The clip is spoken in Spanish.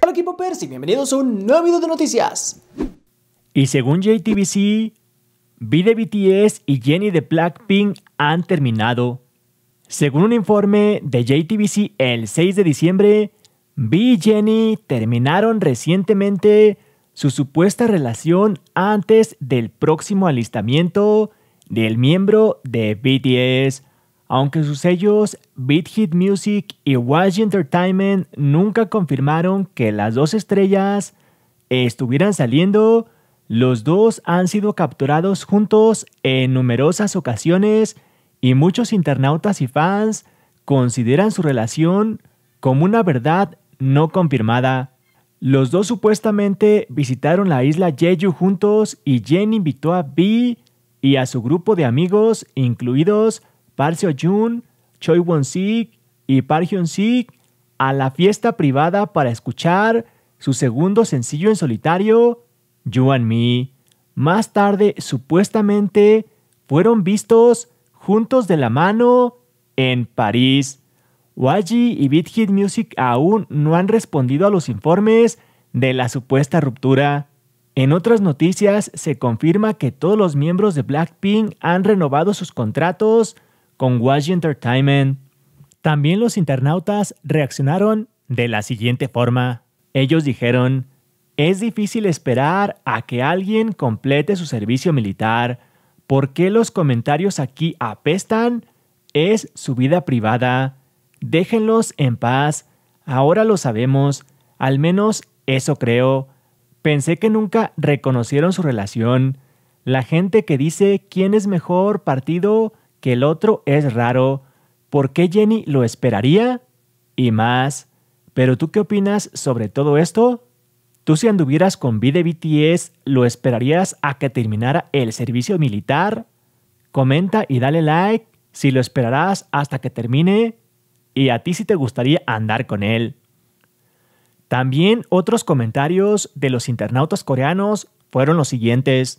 Hola equipo Percy, bienvenidos a un nuevo video de noticias. Y según JTBC, V de BTS y Jenny de Blackpink han terminado. Según un informe de JTBC el 6 de diciembre, V y Jenny terminaron recientemente su supuesta relación antes del próximo alistamiento del miembro de BTS. Aunque sus sellos Beat Hit Music y Watch Entertainment nunca confirmaron que las dos estrellas estuvieran saliendo, los dos han sido capturados juntos en numerosas ocasiones y muchos internautas y fans consideran su relación como una verdad no confirmada. Los dos supuestamente visitaron la isla Jeju juntos y Jen invitó a Bee y a su grupo de amigos, incluidos Park seo Choi Won-sik y Park Hyun-sik a la fiesta privada para escuchar su segundo sencillo en solitario, You and Me. Más tarde, supuestamente, fueron vistos juntos de la mano en París. YG y Beat Hit Music aún no han respondido a los informes de la supuesta ruptura. En otras noticias, se confirma que todos los miembros de Blackpink han renovado sus contratos con Washi Entertainment. También los internautas reaccionaron de la siguiente forma. Ellos dijeron, es difícil esperar a que alguien complete su servicio militar. ¿Por qué los comentarios aquí apestan? Es su vida privada. Déjenlos en paz. Ahora lo sabemos. Al menos eso creo. Pensé que nunca reconocieron su relación. La gente que dice quién es mejor partido que el otro es raro, ¿por qué Jenny lo esperaría? Y más. ¿Pero tú qué opinas sobre todo esto? ¿Tú si anduvieras con B de BTS, lo esperarías a que terminara el servicio militar? Comenta y dale like si lo esperarás hasta que termine y a ti si te gustaría andar con él. También otros comentarios de los internautas coreanos fueron los siguientes.